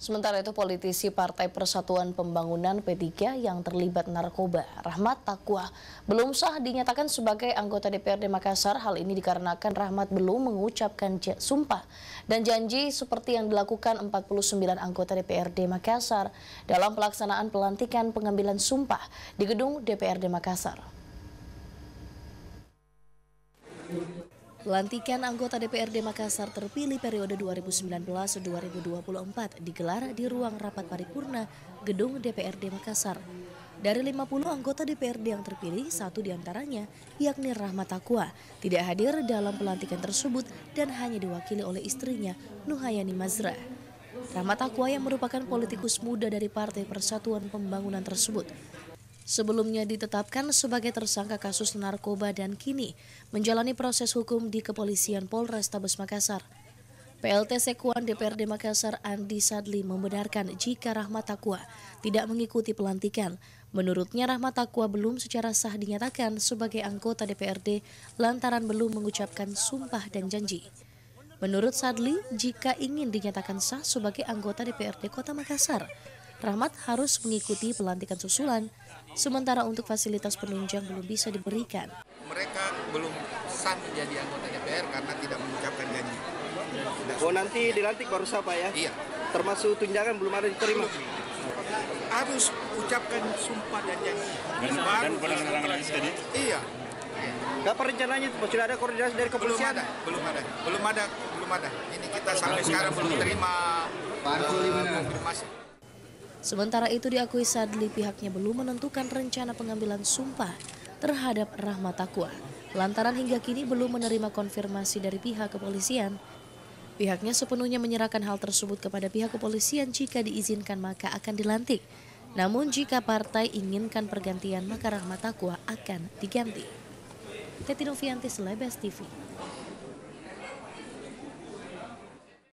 Sementara itu politisi Partai Persatuan Pembangunan P3 yang terlibat narkoba, Rahmat Takwa, belum sah dinyatakan sebagai anggota DPRD Makassar. Hal ini dikarenakan Rahmat belum mengucapkan sumpah dan janji seperti yang dilakukan 49 anggota DPRD Makassar dalam pelaksanaan pelantikan pengambilan sumpah di gedung DPRD Makassar. Pelantikan anggota DPRD Makassar terpilih periode 2019-2024 digelar di ruang rapat paripurna gedung DPRD Makassar. Dari 50 anggota DPRD yang terpilih, satu diantaranya yakni Rahmat Takwa tidak hadir dalam pelantikan tersebut dan hanya diwakili oleh istrinya Nuhayani Mazra. Rahmat Takwa yang merupakan politikus muda dari Partai Persatuan Pembangunan tersebut Sebelumnya ditetapkan sebagai tersangka kasus narkoba dan kini menjalani proses hukum di kepolisian Polrestabes Makassar. PLT Sekuan DPRD Makassar Andi Sadli membenarkan jika Rahmat Takwa tidak mengikuti pelantikan. Menurutnya Rahmat Takwa belum secara sah dinyatakan sebagai anggota DPRD lantaran belum mengucapkan sumpah dan janji. Menurut Sadli, jika ingin dinyatakan sah sebagai anggota DPRD Kota Makassar, Rahmat harus mengikuti pelantikan susulan, sementara untuk fasilitas penunjang belum bisa diberikan. Mereka belum sah menjadi anggota DPR karena tidak mengucapkan janji. Oh nanti dilantik baru sah Pak ya? Iya. Termasuk tunjangan belum ada diterima? Harus ucapkan sumpah dan janji. Dan, dan, dan pada tadi? Iya. Kapan rencananya? Sudah ada koordinasi dari kepolisian? Belum ada, belum ada, belum ada, belum ada. Ini kita sampai sekarang belum terima konfirmasi. Sementara itu diakui Sadli pihaknya belum menentukan rencana pengambilan sumpah terhadap Rahmat Takwa. Lantaran hingga kini belum menerima konfirmasi dari pihak kepolisian Pihaknya sepenuhnya menyerahkan hal tersebut kepada pihak kepolisian jika diizinkan maka akan dilantik. Namun jika partai inginkan pergantian maka Rahmat Takwa akan diganti. Teti Novianti TV